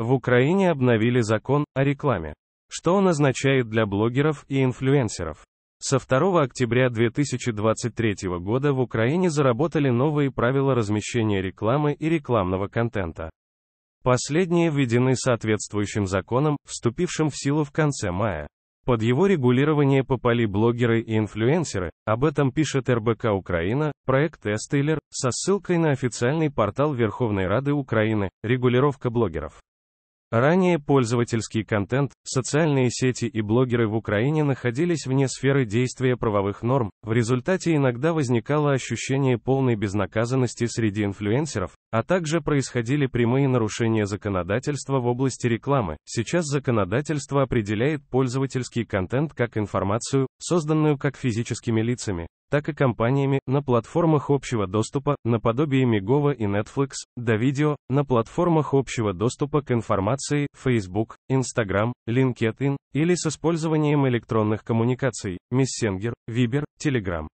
В Украине обновили закон о рекламе. Что он означает для блогеров и инфлюенсеров? Со 2 октября 2023 года в Украине заработали новые правила размещения рекламы и рекламного контента. Последние введены соответствующим законом, вступившим в силу в конце мая. Под его регулирование попали блогеры и инфлюенсеры, об этом пишет РБК Украина, проект Эстейлер, со ссылкой на официальный портал Верховной Рады Украины, регулировка блогеров. Ранее пользовательский контент, социальные сети и блогеры в Украине находились вне сферы действия правовых норм, в результате иногда возникало ощущение полной безнаказанности среди инфлюенсеров, а также происходили прямые нарушения законодательства в области рекламы. Сейчас законодательство определяет пользовательский контент как информацию, созданную как физическими лицами, так и компаниями, на платформах общего доступа, наподобие Мегова и Netflix, до видео, на платформах общего доступа к информации, Facebook, Instagram, LinkedIn, или с использованием электронных коммуникаций, Messenger, Viber, Telegram.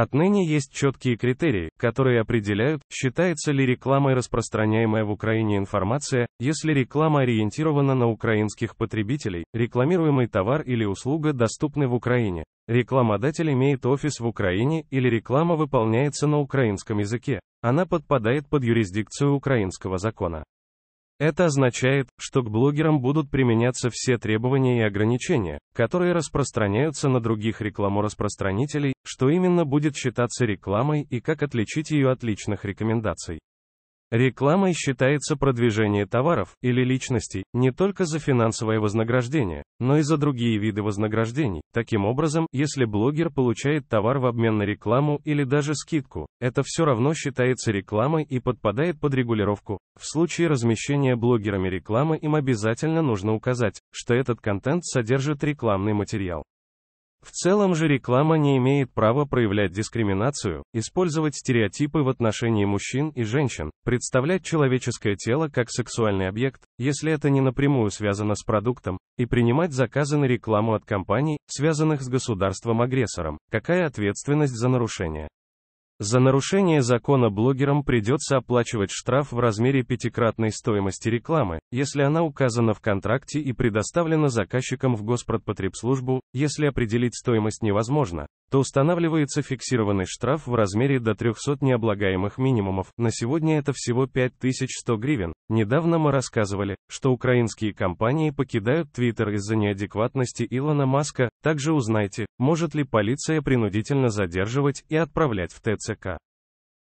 Отныне есть четкие критерии, которые определяют, считается ли рекламой распространяемая в Украине информация, если реклама ориентирована на украинских потребителей, рекламируемый товар или услуга доступны в Украине, рекламодатель имеет офис в Украине или реклама выполняется на украинском языке, она подпадает под юрисдикцию украинского закона. Это означает, что к блогерам будут применяться все требования и ограничения, которые распространяются на других рекламораспространителей, что именно будет считаться рекламой и как отличить ее от личных рекомендаций. Рекламой считается продвижение товаров или личностей не только за финансовое вознаграждение, но и за другие виды вознаграждений. Таким образом, если блогер получает товар в обмен на рекламу или даже скидку, это все равно считается рекламой и подпадает под регулировку. В случае размещения блогерами рекламы им обязательно нужно указать, что этот контент содержит рекламный материал. В целом же реклама не имеет права проявлять дискриминацию, использовать стереотипы в отношении мужчин и женщин, представлять человеческое тело как сексуальный объект, если это не напрямую связано с продуктом, и принимать заказы на рекламу от компаний, связанных с государством-агрессором. Какая ответственность за нарушение? За нарушение закона блогерам придется оплачивать штраф в размере пятикратной стоимости рекламы, если она указана в контракте и предоставлена заказчиком в Госпродпотребслужбу, если определить стоимость невозможно, то устанавливается фиксированный штраф в размере до 300 необлагаемых минимумов. На сегодня это всего 5100 гривен. Недавно мы рассказывали, что украинские компании покидают Твиттер из-за неадекватности Илона Маска. Также узнайте, может ли полиция принудительно задерживать и отправлять в ТЦК.